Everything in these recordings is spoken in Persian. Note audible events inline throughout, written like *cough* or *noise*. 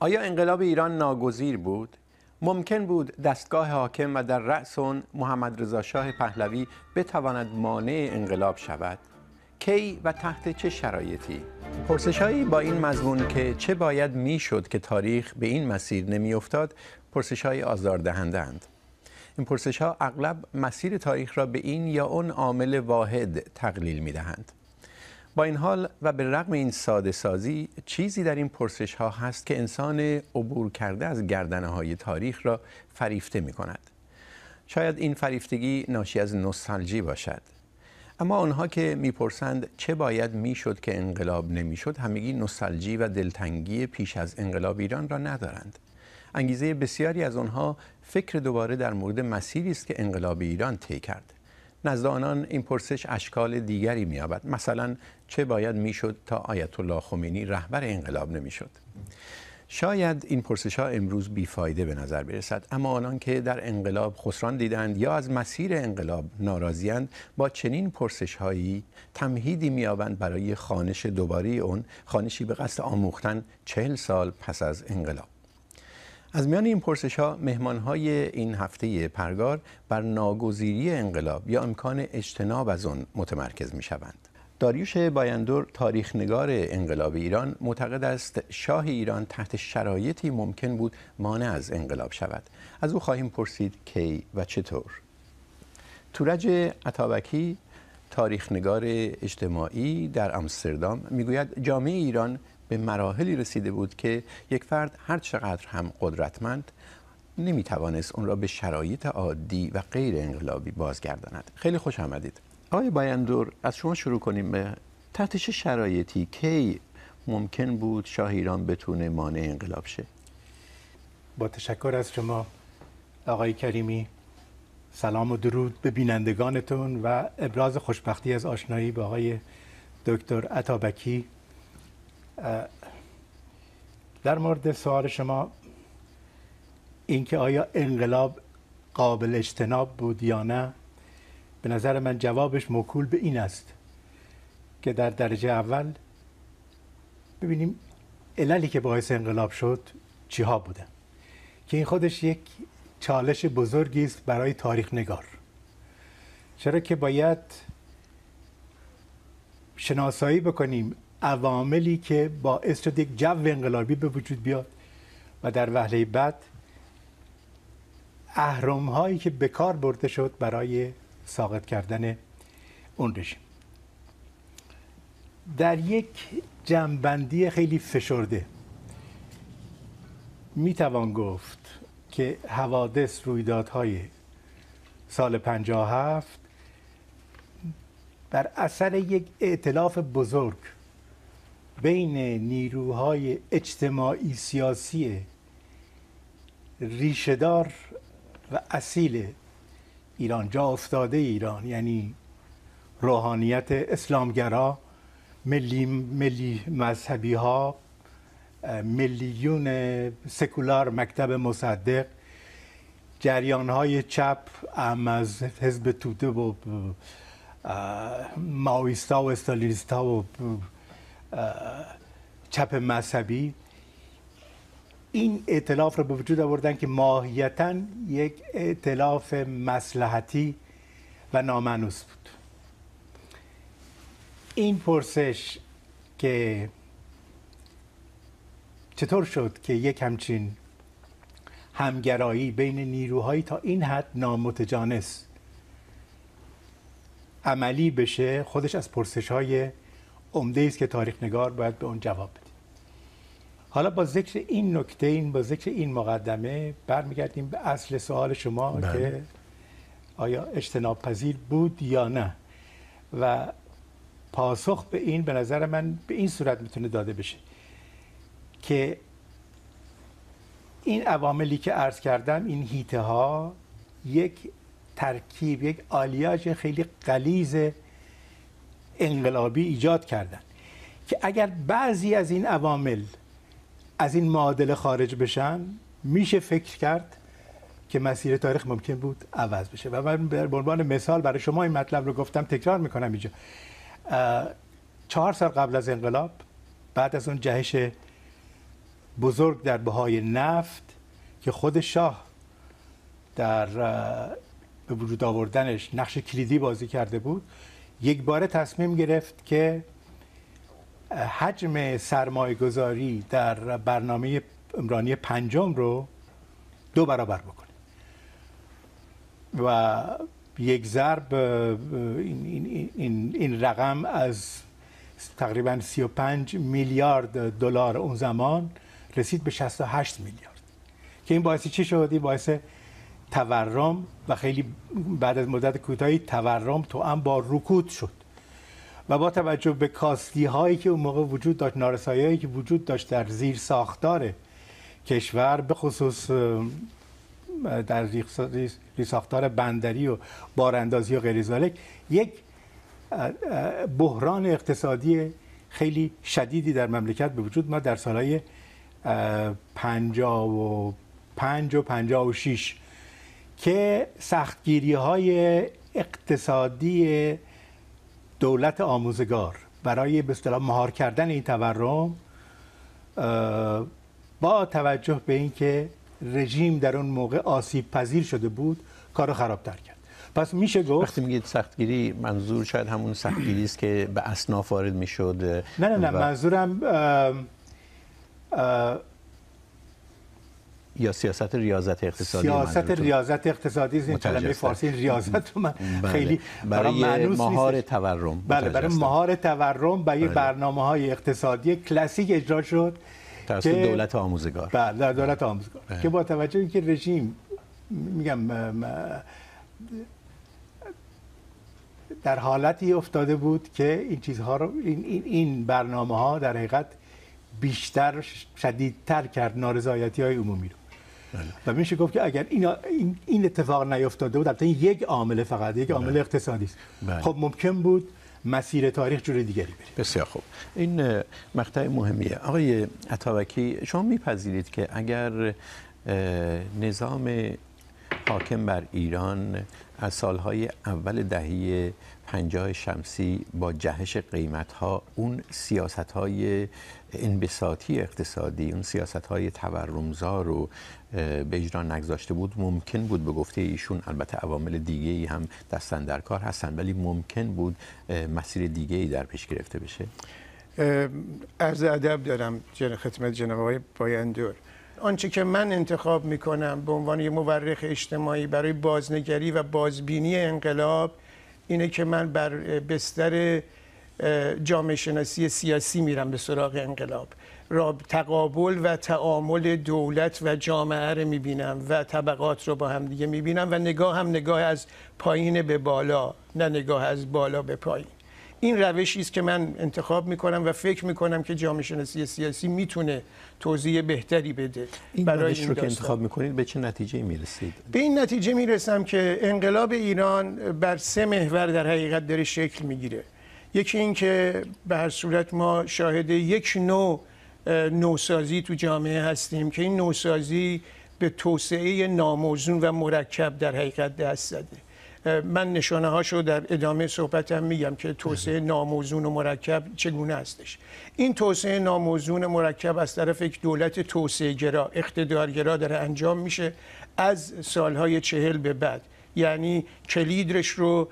آیا انقلاب ایران ناگزیر بود؟ ممکن بود دستگاه حاکم و در رأس اون محمد رضا شاه پهلوی بتواند مانع انقلاب شود؟ کی و تحت چه شرایطی؟ پرسشهایی با این مضمون که چه باید میشد که تاریخ به این مسیر نمیافتاد، پرسش های آزاردهنده اند. این پرسش ها اغلب مسیر تاریخ را به این یا اون عامل واحد تقلیل می دهند. با این حال و به رغم این ساده سازی چیزی در این پرسش ها هست که انسان عبور کرده از گردنه های تاریخ را فریفته می کند. شاید این فریفتگی ناشی از نوستالژی باشد. اما آنها که میپرسند چه باید میشد که انقلاب نمیشد همگی نوستالژی و دلتنگی پیش از انقلاب ایران را ندارند. انگیزه بسیاری از آنها فکر دوباره در مورد مسیری است که انقلاب ایران طی کرد. نزد آنان این پرسش اشکال دیگری مییابد مثلا چه باید میشد تا آیت الله خمینی رهبر انقلاب نمیشد شاید این پرسش ها امروز بیفایده به نظر برسد اما آنان که در انقلاب خسران دیدند یا از مسیر انقلاب ناراضیند با چنین پرسش هایی تمهیدی میابند برای خانش دوباره اون خانشی به قصد آموختن چهل سال پس از انقلاب از میان این پرسش ها مهمان های این هفته پرگار بر ناگزیری انقلاب یا امکان اجتناب از آن متمرکز می شوند. داریوش بایندور تاریخنگار انقلاب ایران معتقد است شاه ایران تحت شرایطی ممکن بود مانع از انقلاب شود از او خواهیم پرسید کی و چطور تورج عطابکی تاریخنگار اجتماعی در آمستردام میگوید جامعه ایران به مراحلی رسیده بود که یک فرد هر چقدر هم قدرتمند نمی توانست اون را به شرایط عادی و غیر انقلابی بازگرداند خیلی خوش آمدید آقای بایندور از شما شروع کنیم به تحت چه شرایطی کی ممکن بود شاه ایران بتونه مانع انقلاب شه با تشکر از شما آقای کریمی سلام و درود به بینندگانتون و ابراز خوشبختی از آشنایی با آقای دکتر عطابکی در مورد سوال شما اینکه آیا انقلاب قابل اجتناب بود یا نه به نظر من جوابش مکول به این است که در درجه اول ببینیم عللی که باعث انقلاب شد چی ها بوده که این خودش یک چالش بزرگی است برای تاریخ نگار چرا که باید شناسایی بکنیم عواملی که باعث شد یک جو انقلابی به وجود بیاد و در وهله بعد اهرم هایی که به کار برده شد برای ساقط کردن اون رژیم در یک جنبندی خیلی فشرده می گفت که حوادث رویدادهای سال 57 بر اثر یک ائتلاف بزرگ بین نیروهای اجتماعی سیاسی ریشهدار و اصیل ایران جا افتاده ایران یعنی روحانیت اسلامگرا ملی, ملی مذهبی ها ملیون سکولار مکتب مصدق جریان های چپ ام از حزب توته و ماویستا و استالیستا و چپ مذهبی این اعتلاف رو به وجود آوردن که ماهیتا یک اعتلاف مسلحتی و نامنوس بود این پرسش که چطور شد که یک همچین همگرایی بین نیروهایی تا این حد نامتجانس عملی بشه خودش از پرسش های عمده است که تاریخ نگار باید به اون جواب بده حالا با ذکر این نکته این با ذکر این مقدمه برمیگردیم به اصل سوال شما بله. که آیا اجتناب پذیر بود یا نه و پاسخ به این به نظر من به این صورت میتونه داده بشه که این عواملی که عرض کردم این هیته ها یک ترکیب یک آلیاژ خیلی قلیزه انقلابی ایجاد کردن که اگر بعضی از این عوامل از این معادله خارج بشن میشه فکر کرد که مسیر تاریخ ممکن بود عوض بشه و من به عنوان مثال برای شما این مطلب رو گفتم تکرار میکنم اینجا چهار سال قبل از انقلاب بعد از اون جهش بزرگ در بهای نفت که خود شاه در به وجود آوردنش نقش کلیدی بازی کرده بود یک بار تصمیم گرفت که حجم سرمایه گذاری در برنامه عمرانی پنجم رو دو برابر بکنه و یک ضرب این, این, این, این رقم از تقریبا 35 میلیارد دلار اون زمان رسید به 68 میلیارد که این باعث چی شدی باعث تورم و خیلی بعد از مدت کوتاهی تورم تو هم با رکود شد و با توجه به کاستی هایی که اون موقع وجود داشت نارسایی هایی که وجود داشت در زیر ساختار کشور به خصوص در ساختار بندری و باراندازی و غیر یک بحران اقتصادی خیلی شدیدی در مملکت به وجود ما در سالهای پنجا و 56 که سختگیری های اقتصادی دولت آموزگار برای به اصطلاح مهار کردن این تورم با توجه به اینکه رژیم در اون موقع آسیب پذیر شده بود کارو تر کرد پس میشه گفت وقتی میگید سختگیری منظور شاید همون سختگیری است که به اسناف وارد میشد نه نه نه منظورم یا سیاست ریاضت اقتصادی سیاست ریاضت اقتصادی این کلمه فارسی ریاضت رو من بله. خیلی برای, مهار تورم بله برای مهار تورم برای بله. برنامه های اقتصادی کلاسیک اجرا شد توسط که... دولت آموزگار بله در دولت بله. آموزگار که با توجه اینکه رژیم میگم در حالتی افتاده بود که این چیزها رو این این, این برنامه ها در حقیقت بیشتر شدیدتر کرد نارضایتی های عمومی رو بله. و میشه گفت که اگر این این اتفاق نیفتاده بود البته این یک عامل فقط یک عامل بله. اقتصادی است بله. خب ممکن بود مسیر تاریخ جور دیگری بره بسیار خوب این مقطع مهمیه آقای عطاوکی شما میپذیرید که اگر نظام حاکم بر ایران از سالهای اول دهه پنجاه شمسی با جهش قیمت ها اون سیاست های انبساطی اقتصادی اون سیاست های تورمزار رو، به اجرا نگذاشته بود ممکن بود به گفته ایشون البته عوامل دیگه ای هم دستن در کار هستن ولی ممکن بود مسیر دیگه ای در پیش گرفته بشه از ادب دارم جن خدمت جناب آقای بایندور آنچه که من انتخاب میکنم به عنوان یه مورخ اجتماعی برای بازنگری و بازبینی انقلاب اینه که من بر بستر جامعه شناسی سیاسی میرم به سراغ انقلاب را تقابل و تعامل دولت و جامعه رو میبینم و طبقات رو با هم دیگه میبینم و نگاه هم نگاه از پایین به بالا نه نگاه از بالا به پایین این روشی است که من انتخاب کنم و فکر کنم که جامعه شناسی سیاسی میتونه توضیح بهتری بده این رو که انتخاب میکنید به چه نتیجه میرسید به این نتیجه میرسم که انقلاب ایران بر سه محور در حقیقت داره شکل میگیره یکی این که به هر صورت ما شاهد یک نوع نوسازی تو جامعه هستیم که این نوسازی به توسعه ناموزون و مرکب در حقیقت دست زده من نشانه هاشو در ادامه صحبتم میگم که توسعه ناموزون و مرکب چگونه هستش این توسعه ناموزون و مرکب از طرف یک دولت توسعه گرا اقتدارگرا داره انجام میشه از سالهای چهل به بعد یعنی کلیدرش رو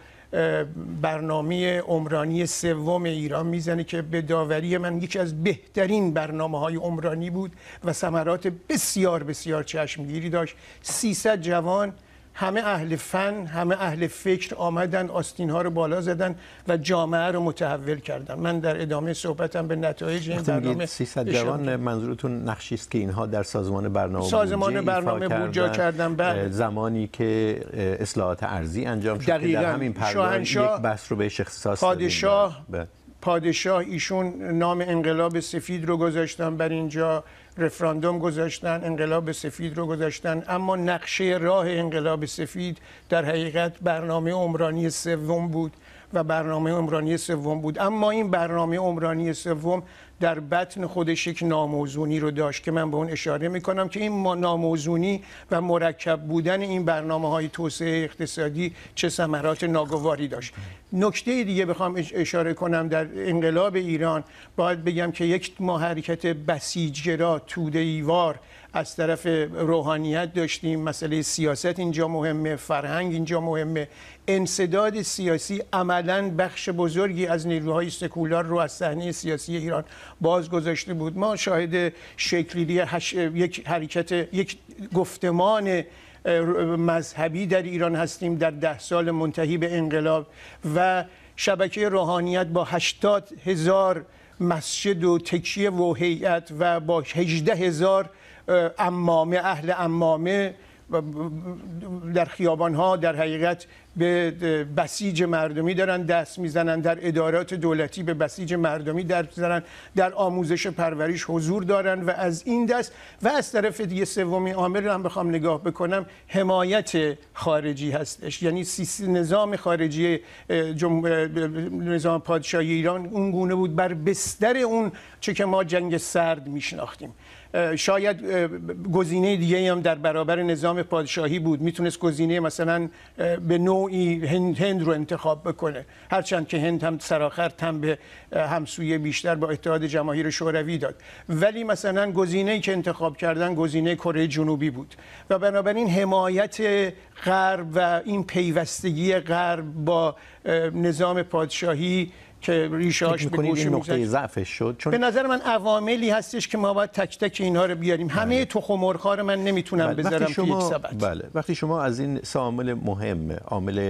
برنامه عمرانی سوم ایران میزنه که به داوری من یکی از بهترین برنامه های عمرانی بود و ثمرات بسیار بسیار چشمگیری داشت 300 جوان همه اهل فن همه اهل فکر آمدن آستین ها رو بالا زدن و جامعه رو متحول کردن من در ادامه صحبتم به نتایج این برنامه 300 جوان منظورتون نقشی است که اینها در سازمان برنامه سازمان برنامه بودجا کردن بعد بله. زمانی که اصلاحات ارزی انجام شد دقیقاً. در همین یک بحث رو پادشاه بله. پادشاه ایشون نام انقلاب سفید رو گذاشتن بر اینجا رفراندوم گذاشتن انقلاب سفید رو گذاشتن اما نقشه راه انقلاب سفید در حقیقت برنامه عمرانی سوم بود و برنامه عمرانی سوم بود اما این برنامه عمرانی سوم در بطن خودش یک ناموزونی رو داشت که من به اون اشاره میکنم که این ناموزونی و مرکب بودن این برنامه های توسعه اقتصادی چه ثمرات ناگواری داشت نکته دیگه بخوام اشاره کنم در انقلاب ایران باید بگم که یک ما حرکت بسیجگرا توده ایوار از طرف روحانیت داشتیم مسئله سیاست اینجا مهمه فرهنگ اینجا مهمه انصداد سیاسی عملا بخش بزرگی از نیروهای سکولار رو از صحنه سیاسی ایران باز گذاشته بود ما شاهد شکلیدی یک حرکت یک گفتمان مذهبی در ایران هستیم در ده سال منتهی به انقلاب و شبکه روحانیت با هشتاد هزار مسجد و تکیه و هیئت و با هجده هزار امامه اهل امامه در خیابان ها در حقیقت به بسیج مردمی دارن دست میزنن در ادارات دولتی به بسیج مردمی در میزنن در آموزش پروریش حضور دارن و از این دست و از طرف دیگه سومی عامل رو هم بخوام نگاه بکنم حمایت خارجی هستش یعنی نظام خارجی نظام پادشاهی ایران اون گونه بود بر بستر اون چه که ما جنگ سرد میشناختیم شاید گزینه دیگه هم در برابر نظام پادشاهی بود میتونست گزینه مثلا به نوعی هند, هند رو انتخاب بکنه هرچند که هند هم سراخر تم به همسویه بیشتر با اتحاد جماهیر شوروی داد ولی مثلا گزینه که انتخاب کردن گزینه کره جنوبی بود و بنابراین حمایت غرب و این پیوستگی غرب با نظام پادشاهی که ریشه به نقطه ضعفش شد چون به نظر من عواملی هستش که ما باید تک تک اینها رو بیاریم همه بله. تخم رو من نمیتونم بله. بذارم شما... یک سبد بله وقتی شما از این سه عامل مهم عامل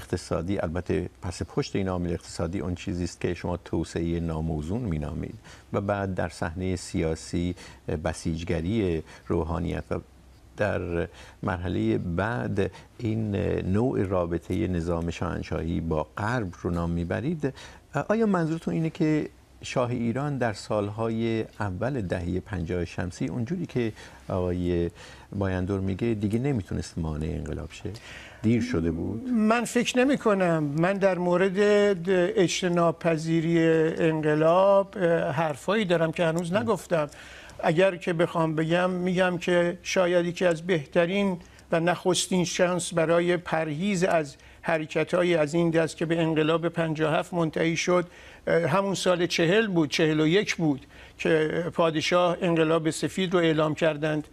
اقتصادی البته پس پشت این عامل اقتصادی اون چیزی است که شما توسعه ناموزون مینامید و بعد در صحنه سیاسی بسیجگری روحانیت و در مرحله بعد این نوع رابطه نظام شاهنشاهی با غرب رو نام میبرید آیا منظورتون اینه که شاه ایران در سالهای اول دهه پنجاه شمسی اونجوری که آقای بایندور میگه دیگه نمیتونست مانع انقلاب شه دیر شده بود من فکر نمی کنم من در مورد اجتناب پذیری انقلاب حرفایی دارم که هنوز نگفتم اگر که بخوام بگم میگم که شاید یکی از بهترین و نخستین شانس برای پرهیز از حرکت از این دست که به انقلاب 57 منتهی شد همون سال چهل بود چهل و یک بود که پادشاه انقلاب سفید رو اعلام کردند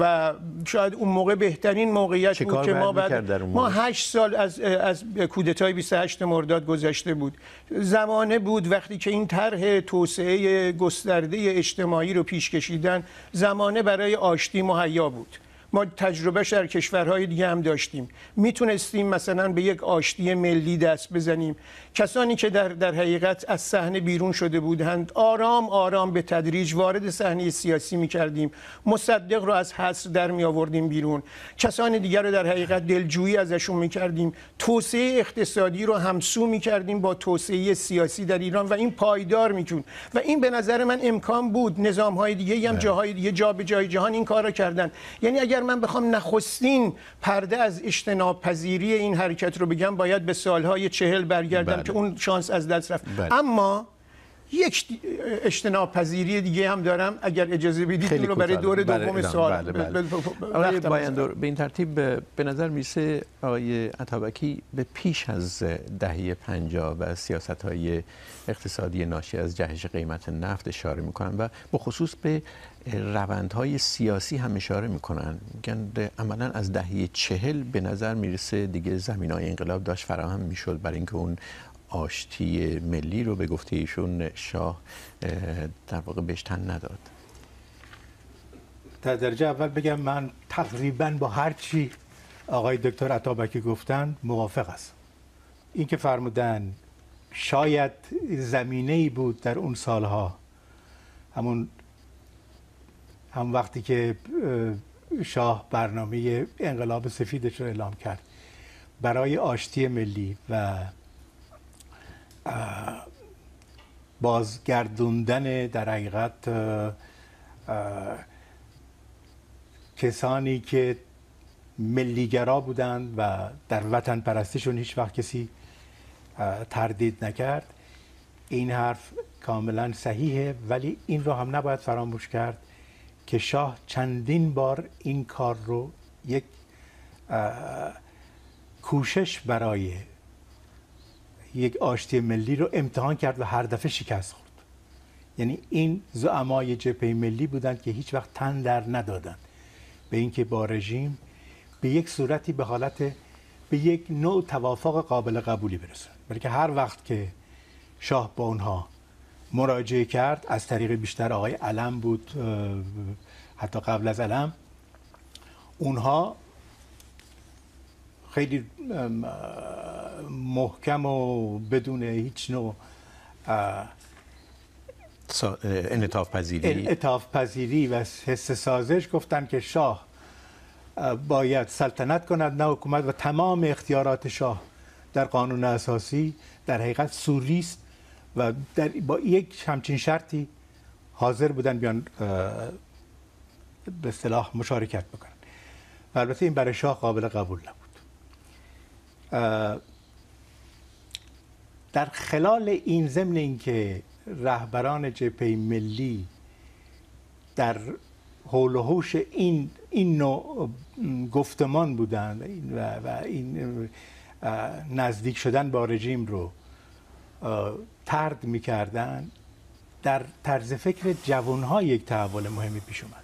و شاید اون موقع بهترین موقعیت بود که ما بعد ما 8 سال از از کودتای 28 مرداد گذشته بود زمانه بود وقتی که این طرح توسعه گسترده اجتماعی رو پیش کشیدن زمانه برای آشتی مهیا بود ما تجربهش در کشورهای دیگه هم داشتیم میتونستیم مثلا به یک آشتی ملی دست بزنیم کسانی که در, در حقیقت از صحنه بیرون شده بودند آرام آرام به تدریج وارد صحنه سیاسی میکردیم مصدق رو از حصر در می آوردیم بیرون کسان دیگر رو در حقیقت دلجویی ازشون میکردیم توسعه اقتصادی رو همسو میکردیم با توسعه سیاسی در ایران و این پایدار میکن و این به نظر من امکان بود نظام های دیگه هم جاهای دیگه جا به جای جهان این کار کردند یعنی اگر اگر من بخوام نخستین پرده از اجتناب پذیری این حرکت رو بگم باید به سالهای چهل برگردم بله. که اون شانس از دست رفت بله. اما یک اجتناب پذیری دیگه هم دارم اگر اجازه بدید رو برای دور بله، دوم سال... بله، آقای بایندور به این ترتیب به نظر میسه آقای عطابکی به پیش از دهه 50 و سیاست های اقتصادی ناشی از جهش قیمت نفت اشاره میکنن و به خصوص به های سیاسی هم اشاره میکنن میگن عملا از دهه چهل به نظر میرسه دیگه زمین های انقلاب داشت فراهم میشد برای اینکه اون آشتی ملی رو به گفته ایشون شاه در واقع بهش تن نداد در اول بگم من تقریبا با هر چی آقای دکتر عطابکی گفتن موافق است اینکه فرمودن شاید زمینه ای بود در اون سالها همون هم وقتی که شاه برنامه انقلاب سفیدش رو اعلام کرد برای آشتی ملی و بازگردوندن در حقیقت کسانی که ملیگرا بودند و در وطن پرستیشون هیچ وقت کسی تردید نکرد این حرف کاملا صحیحه ولی این رو هم نباید فراموش کرد که شاه چندین بار این کار رو یک کوشش برای یک آشتی ملی رو امتحان کرد و هر دفعه شکست خورد یعنی این زعمای جبهه ملی بودند که هیچ وقت تن در ندادند به اینکه با رژیم به یک صورتی به حالت به یک نوع توافق قابل قبولی برسن بلکه هر وقت که شاه با اونها مراجعه کرد از طریق بیشتر آقای علم بود حتی قبل از علم اونها خیلی محکم و بدون هیچ نوع انطاف پذیری انطاف پذیری و حس سازش گفتن که شاه باید سلطنت کند نه حکومت و تمام اختیارات شاه در قانون اساسی در حقیقت سوریست و در با یک همچین شرطی حاضر بودن بیان به صلاح مشارکت بکنن و البته این برای شاه قابل قبول نبود در خلال این ضمن اینکه رهبران جبهه ملی در حول و حوش این نوع گفتمان بودن و, و این نزدیک شدن با رژیم رو ترد میکردن در طرز فکر ها یک تحول مهمی پیش اومد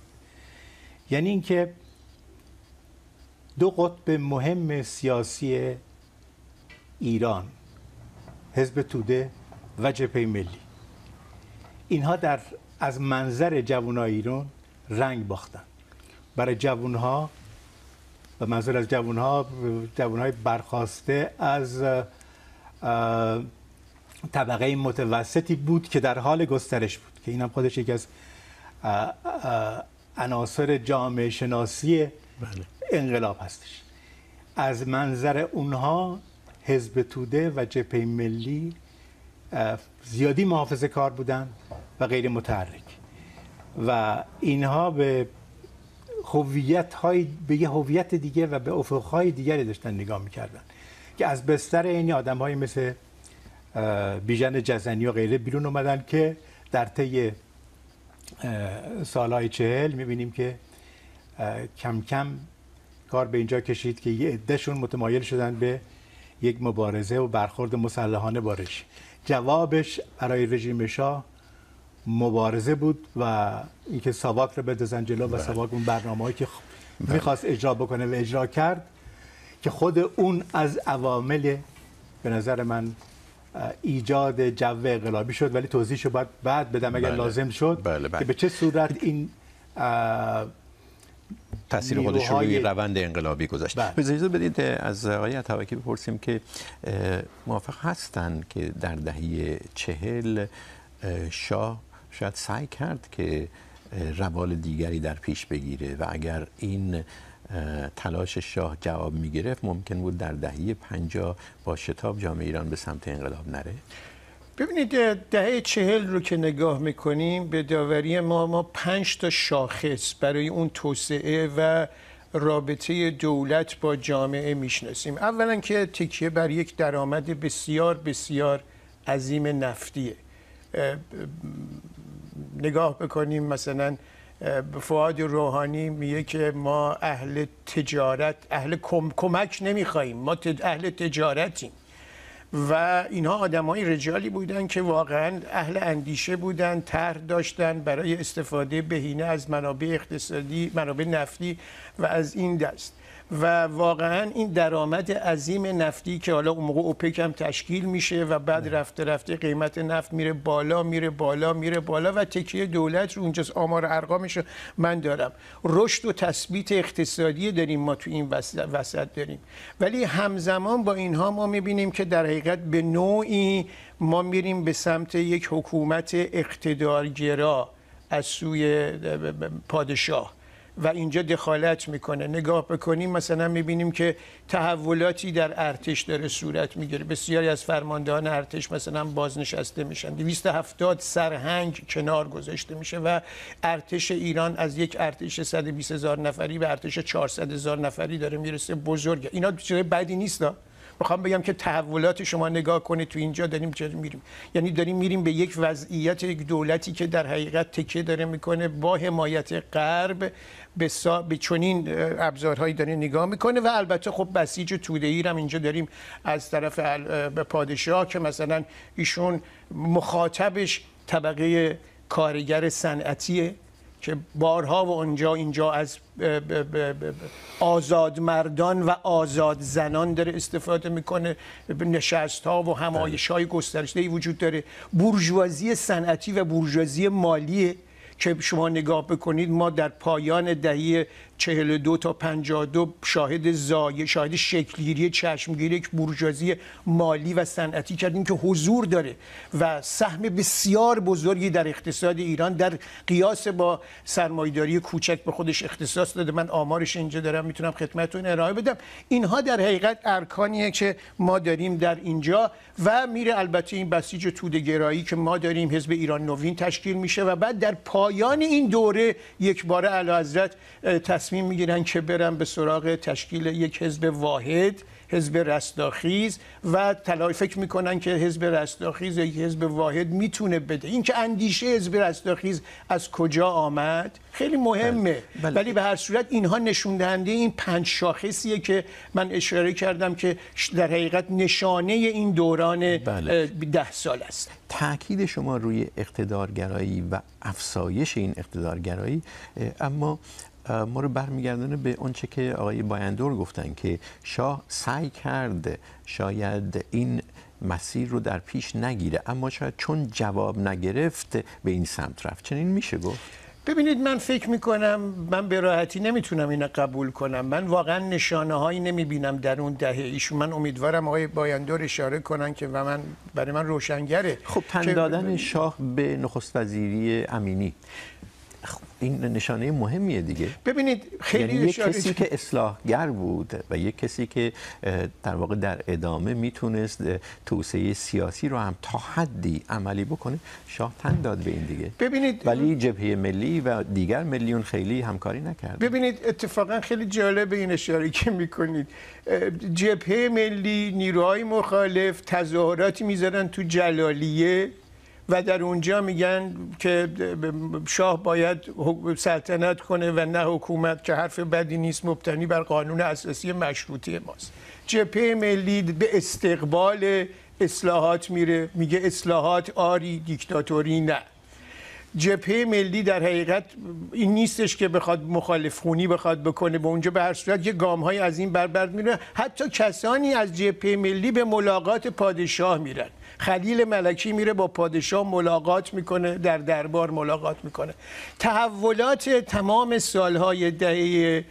یعنی اینکه دو قطب مهم سیاسی ایران حزب توده و جبهه ملی اینها در از منظر های ایران رنگ باختن برای ها و منظور از جوان های برخواسته از طبقه متوسطی بود که در حال گسترش بود که اینم خودش یکی از عناصر جامعه شناسی بله. انقلاب هستش از منظر اونها حزب توده و جبهه ملی زیادی محافظه کار بودن و غیر متحرک و اینها به هویت های به یه هویت دیگه و به افق های دیگری داشتن نگاه میکردن که از بستر این آدم های مثل بیژن جزنی و غیره بیرون اومدن که در طی سالهای چهل میبینیم که کم کم کار به اینجا کشید که یه عدهشون متمایل شدن به یک مبارزه و برخورد مسلحانه بارش جوابش برای رژیم شاه مبارزه بود و اینکه ساواک رو بدزن جلو و بله. ساواک اون برنامه‌ای که بله. میخواست اجرا بکنه و اجرا کرد که خود اون از عوامل به نظر من ایجاد جو انقلابی شد ولی توضیحش رو باید بعد بدم اگر بله. لازم شد بله بله. که به چه صورت این تاثیر خودش روی روند انقلابی گذاشت بذارید بله. بله. بدید از آقای عطاوکی بپرسیم که موافق هستن که در دهه چهل شاه شاید سعی کرد که روال دیگری در پیش بگیره و اگر این تلاش شاه جواب گرفت ممکن بود در دهه 50 با شتاب جامعه ایران به سمت انقلاب نره ببینید دهه چهل رو که نگاه میکنیم به داوری ما ما پنج تا شاخص برای اون توسعه و رابطه دولت با جامعه میشناسیم اولا که تکیه بر یک درآمد بسیار بسیار عظیم نفتیه نگاه بکنیم مثلا فعاد روحانی میگه که ما اهل تجارت اهل کم، کمک نمیخواییم ما اهل تجارتیم و اینها آدمای رجالی بودن که واقعا اهل اندیشه بودن، طرح داشتن برای استفاده بهینه از منابع اقتصادی منابع نفتی و از این دست و واقعا این درآمد عظیم نفتی که حالا اون موقع اوپک هم تشکیل میشه و بعد بله. رفته رفته قیمت نفت میره بالا میره بالا میره بالا و تکیه دولت رو اونجاست آمار ارقامش من دارم رشد و تثبیت اقتصادی داریم ما تو این وسط داریم ولی همزمان با اینها ما میبینیم که در حقیقت به نوعی ما میریم به سمت یک حکومت اقتدارگرا از سوی پادشاه و اینجا دخالت میکنه نگاه بکنیم مثلا میبینیم که تحولاتی در ارتش داره صورت میگیره بسیاری از فرماندهان ارتش مثلا بازنشسته میشن 270 سرهنگ کنار گذاشته میشه و ارتش ایران از یک ارتش 120 هزار نفری به ارتش 400 هزار نفری داره میرسه بزرگه اینا چیز بدی نیست میخوام بگم که تحولات شما نگاه کنه تو اینجا داریم چه میریم یعنی داریم میریم به یک وضعیت یک دولتی که در حقیقت تکیه داره میکنه با حمایت غرب به, سا... به چنین ابزارهایی داره نگاه میکنه و البته خب بسیج توده ای هم اینجا داریم از طرف ال... پادشاه که مثلا ایشون مخاطبش طبقه کارگر صنعتیه که بارها و اونجا اینجا از آزاد مردان و آزاد زنان داره استفاده میکنه نشست ها و همایش های بله. گسترشته ای وجود داره برجوازی صنعتی و برجوازی مالی که شما نگاه بکنید ما در پایان دهی 42 تا 52 شاهد زایه شاهد شکلگیری چشمگیری یک برجازی مالی و صنعتی کردیم که حضور داره و سهم بسیار بزرگی در اقتصاد ایران در قیاس با سرمایداری کوچک به خودش اختصاص داده من آمارش اینجا دارم میتونم خدمتتون ارائه بدم اینها در حقیقت ارکانیه که ما داریم در اینجا و میره البته این بسیج تودگرایی که ما داریم حزب ایران نوین تشکیل میشه و بعد در پایان این دوره یک بار اعلی تصمیم میگیرن که برن به سراغ تشکیل یک حزب واحد حزب رستاخیز و تلاش فکر میکنن که حزب رستاخیز یک حزب واحد میتونه بده این که اندیشه حزب رستاخیز از کجا آمد خیلی مهمه بله، بله. ولی به هر صورت اینها نشون دهنده این پنج شاخصیه که من اشاره کردم که در حقیقت نشانه این دوران بله. ده سال است تاکید شما روی اقتدارگرایی و افسایش این اقتدارگرایی اما ما رو برمیگردونه به چه که آقای بایندور گفتن که شاه سعی کرد شاید این مسیر رو در پیش نگیره اما شاید چون جواب نگرفت به این سمت رفت چنین میشه گفت ببینید من فکر میکنم من به راحتی نمیتونم اینو قبول کنم من واقعا نشانه هایی نمیبینم در اون دهه ایشون من امیدوارم آقای بایندور اشاره کنن که و من برای من روشنگره خب تن دادن شاه به نخست وزیری امینی این نشانه مهمیه دیگه ببینید خیلی یعنی یک کسی *laughs* که اصلاحگر بود و یک کسی که در واقع در ادامه میتونست توسعه سیاسی رو هم تا حدی عملی بکنه شاه تن داد به این دیگه ببینید ولی جبهه ملی و دیگر ملیون خیلی همکاری نکرد ببینید اتفاقا خیلی جالب این اشاره که میکنید جبهه ملی نیروهای مخالف تظاهراتی میذارن تو جلالیه و در اونجا میگن که شاه باید سلطنت کنه و نه حکومت که حرف بدی نیست مبتنی بر قانون اساسی مشروطی ماست جپه ملی به استقبال اصلاحات میره میگه اصلاحات آری دیکتاتوری نه جبهه ملی در حقیقت این نیستش که بخواد مخالف خونی بخواد بکنه به اونجا به هر صورت یه گام های از این بربر میره حتی کسانی از جبهه ملی به ملاقات پادشاه میرن خلیل ملکی میره با پادشاه ملاقات میکنه در دربار ملاقات میکنه تحولات تمام سالهای دهه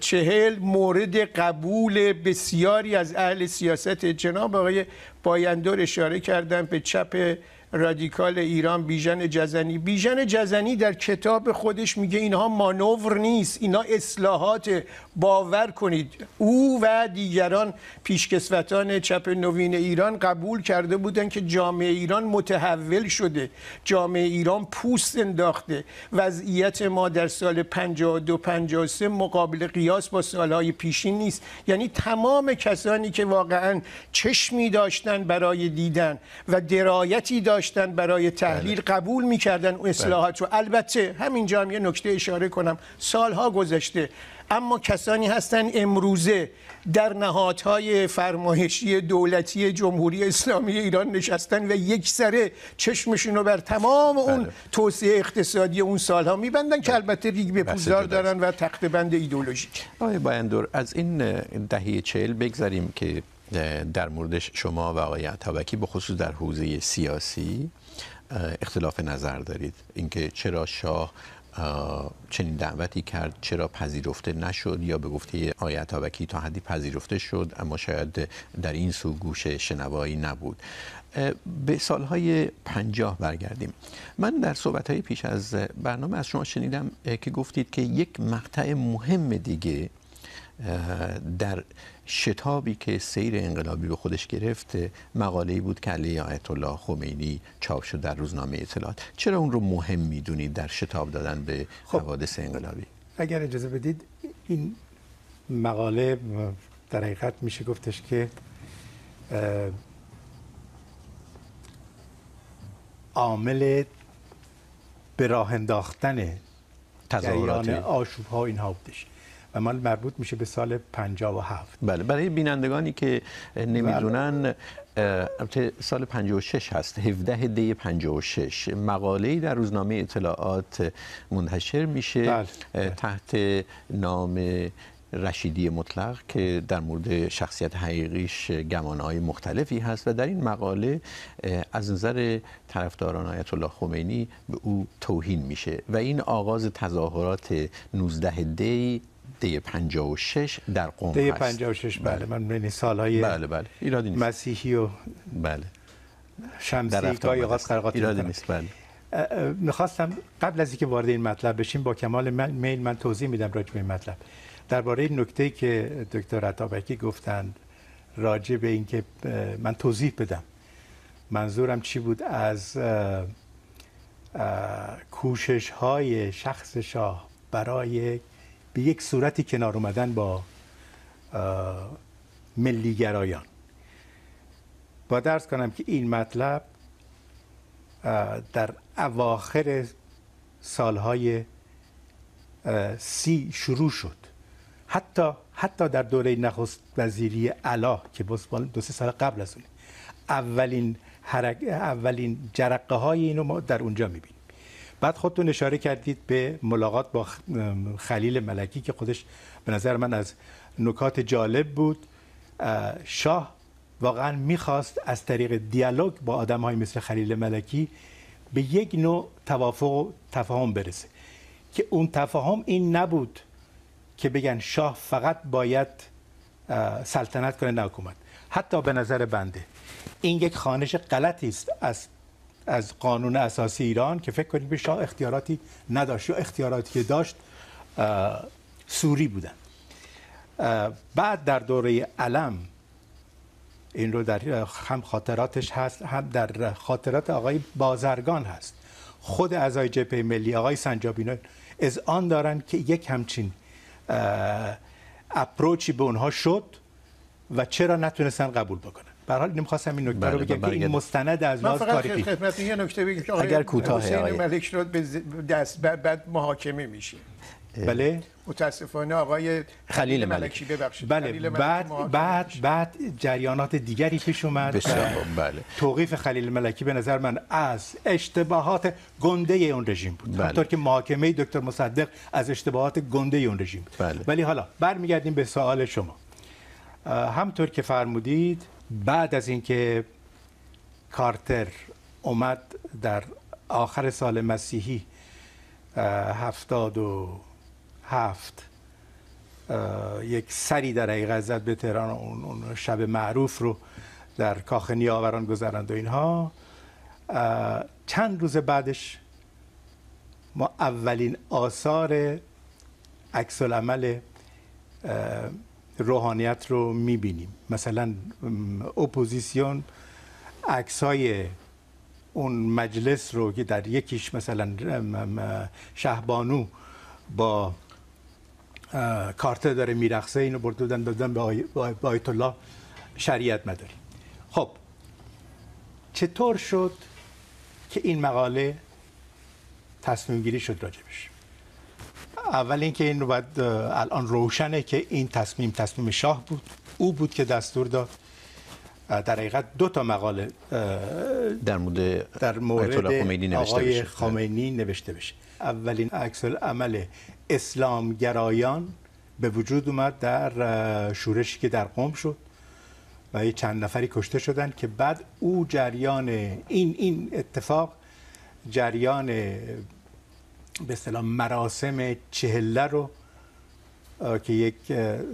چهل مورد قبول بسیاری از اهل سیاست جناب آقای بایندور اشاره کردن به چپ رادیکال ایران بیژن جزنی بیژن جزنی در کتاب خودش میگه اینها مانور نیست اینا اصلاحات باور کنید او و دیگران پیشکسوتان چپ نوین ایران قبول کرده بودند که جامعه ایران متحول شده جامعه ایران پوست انداخته وضعیت ما در سال 52 53 مقابل قیاس با سالهای پیشین نیست یعنی تمام کسانی که واقعا چشمی داشتن برای دیدن و درایتی داشتن برای بله. تحلیل قبول میکردن اون بله. اصلاحات رو البته همینجا هم یه نکته اشاره کنم سالها گذشته اما کسانی هستن امروزه در نهادهای فرمایشی دولتی جمهوری اسلامی ایران نشستن و یک سره چشمشون رو بر تمام اون بله. توسعه اقتصادی اون سالها میبندن که البته ریگ به پوزار دارن و تخت بند ایدولوژیک آقای بایندور از این دهه چهل بگذاریم که در موردش شما و آقای عطابکی به خصوص در حوزه سیاسی اختلاف نظر دارید اینکه چرا شاه چنین دعوتی کرد چرا پذیرفته نشد یا به گفته آقای عطابکی تا حدی پذیرفته شد اما شاید در این سو گوش شنوایی نبود به سالهای پنجاه برگردیم من در صحبتهای پیش از برنامه از شما شنیدم که گفتید که یک مقطع مهم دیگه در شتابی که سیر انقلابی به خودش گرفت مقاله بود که علی آیت الله خمینی چاپ شد در روزنامه اطلاعات چرا اون رو مهم میدونید در شتاب دادن به خب. حوادث انقلابی اگر اجازه بدید این مقاله در حقیقت میشه گفتش که عامل به راه انداختن تظاهرات آشوب ها اینها بودش و مال مربوط میشه به سال 57 بله برای بینندگانی که نمیدونن بله. البته سال 56 هست 17 دی 56 مقاله در روزنامه اطلاعات منتشر میشه بله، بله. تحت نام رشیدی مطلق که در مورد شخصیت حقیقیش گمانهای مختلفی هست و در این مقاله از نظر طرفداران آیت الله خمینی به او توهین میشه و این آغاز تظاهرات 19 دی دی 56 در قم دی 56 بله, بله. من یعنی سالهای بله بله ایرادی نیست مسیحی و بله شمسی گاهی اوقات ایرادی نیست بله میخواستم قبل از اینکه وارد این مطلب بشیم با کمال میل من توضیح میدم راجع به این مطلب درباره این نکته که دکتر عطابکی گفتند راجع به اینکه من توضیح بدم منظورم چی بود از کوشش های شخص شاه برای به یک صورتی کنار اومدن با ملیگرایان با درس کنم که این مطلب در اواخر سالهای سی شروع شد حتی حتی در دوره نخست وزیری علا که دو سه سال قبل از اون اولین اولین جرقه های اینو ما در اونجا میبینیم بعد خودتون اشاره کردید به ملاقات با خلیل ملکی که خودش به نظر من از نکات جالب بود شاه واقعا میخواست از طریق دیالوگ با آدم های مثل خلیل ملکی به یک نوع توافق و تفاهم برسه که اون تفاهم این نبود که بگن شاه فقط باید سلطنت کنه نه حکومت حتی به نظر بنده این یک خانش غلطی است از از قانون اساسی ایران که فکر کنید به شاه اختیاراتی نداشت یا اختیاراتی که داشت سوری بودن بعد در دوره علم این رو در هم خاطراتش هست هم در خاطرات آقای بازرگان هست خود اعضای جبهه ملی آقای سنجابینو از آن دارن که یک همچین اپروچی به اونها شد و چرا نتونستن قبول بکنن به حال نمیخواستم این نکته رو بله، بگم که بله. این مستند از لحاظ تاریخی خدمت یه نکته بگم که اگر کوتاه حسین ملک رو به دست بعد محاکمه میشه بله متاسفانه آقای خلیل ملکی ببخشید بله بعد بعد بعد جریانات دیگری پیش اومد بله توقیف خلیل ملکی به نظر من از اشتباهات گنده اون رژیم بود بله. که محاکمه دکتر مصدق از اشتباهات گنده اون رژیم بود بله. ولی حالا برمیگردیم به سوال شما همطور که فرمودید بعد از اینکه کارتر اومد در آخر سال مسیحی هفتاد و هفت یک سری در حقیقت زد به تهران اون شب معروف رو در کاخ نیاوران گذراند و اینها چند روز بعدش ما اولین آثار عکس روحانیت رو میبینیم مثلا اپوزیسیون عکسای اون مجلس رو که در یکیش مثلا شهبانو با کارته داره میرخصه اینو برده بودن دادن به آیت الله شریعت مداری خب چطور شد که این مقاله تصمیم گیری شد راجبش اول اینکه این رو باید الان روشنه که این تصمیم تصمیم شاه بود او بود که دستور داد در حقیقت دو تا مقاله در مورد در مورد خمینی نوشته آقای نوشته بشه اولین عکس عمل اسلام گرایان به وجود اومد در شورشی که در قم شد و یه چند نفری کشته شدن که بعد او جریان این این اتفاق جریان به اصطلاح مراسم چهله رو که یک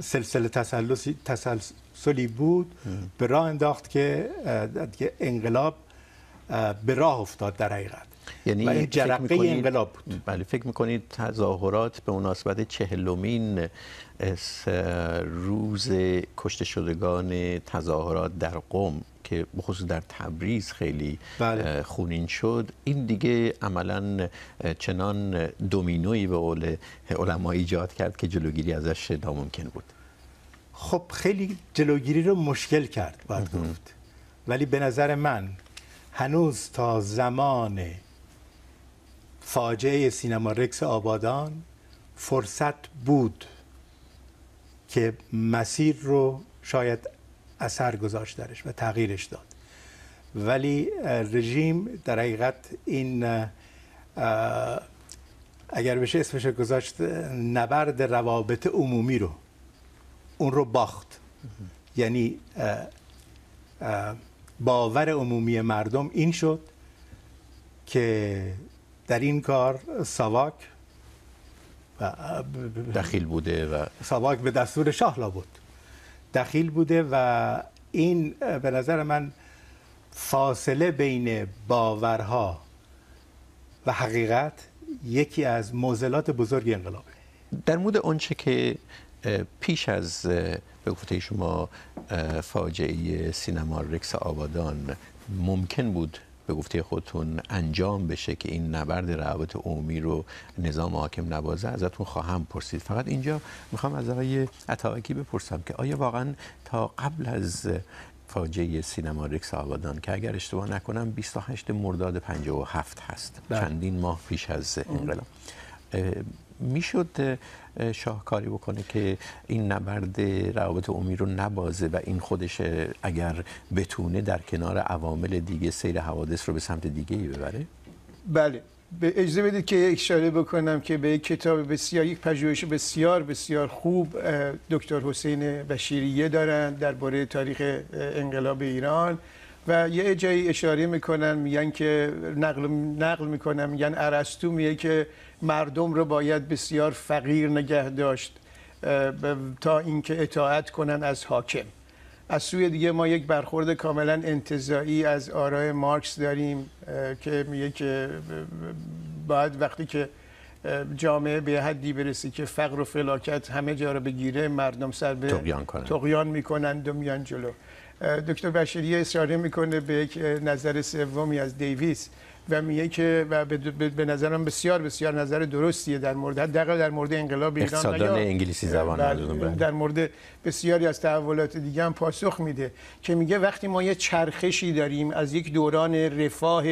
سلسله تسلسلی بود به راه انداخت که انقلاب به راه افتاد در حقیقت یعنی این جرقه انقلاب بود بله فکر میکنید تظاهرات به مناسبت چهلمین روز کشته شدگان تظاهرات در قم که بخصوص در تبریز خیلی بله. خونین شد این دیگه عملا چنان دومینوی به قول علما ایجاد کرد که جلوگیری ازش ناممکن بود خب خیلی جلوگیری رو مشکل کرد باید گفت ولی به نظر من هنوز تا زمان فاجعه سینما رکس آبادان فرصت بود که مسیر رو شاید اثر گذاشت درش و تغییرش داد ولی رژیم در حقیقت این اگر بشه اسمش گذاشت نبرد روابط عمومی رو اون رو باخت یعنی باور عمومی مردم این شد که در این کار ساواک دخیل بوده و ساواک به دستور شاه لا بود دخیل بوده و این به نظر من فاصله بین باورها و حقیقت یکی از موزلات بزرگ انقلاب در مورد آنچه که پیش از به گفته شما فاجعه سینما رکس آبادان ممکن بود به گفته خودتون انجام بشه که این نبرد روابط عمومی رو نظام حاکم نبازه ازتون خواهم پرسید فقط اینجا میخوام از آقای عطاکی بپرسم که آیا واقعا تا قبل از فاجعه سینما رکس آبادان که اگر اشتباه نکنم 28 مرداد 57 هست بله. چندین ماه پیش از انقلاب میشد شاهکاری بکنه که این نبرد روابط امیر رو نبازه و این خودش اگر بتونه در کنار عوامل دیگه سیر حوادث رو به سمت دیگه ای ببره بله به اجازه بدید که اشاره بکنم که به یک کتاب بسیار یک پژوهش بسیار بسیار خوب دکتر حسین بشیریه دارند درباره تاریخ انقلاب ایران و یه جایی اشاره میکنن میگن که نقل نقل میکنن میگن ارسطو میگه که مردم رو باید بسیار فقیر نگه داشت تا اینکه اطاعت کنن از حاکم از سوی دیگه ما یک برخورد کاملا انتظایی از آرای مارکس داریم که میگه که باید وقتی که جامعه به حدی برسی که فقر و فلاکت همه جا رو بگیره مردم سر به تقیان میکنند و میان جلو دکتر بشری اشاره میکنه به یک نظر سومی از دیویس و میگه که و به نظرم بسیار بسیار نظر درستیه در مورد حداقل در مورد انقلاب ایران اقتصادان انگلیسی زبان بله. در مورد بسیاری از تحولات دیگه هم پاسخ میده که میگه وقتی ما یه چرخشی داریم از یک دوران رفاه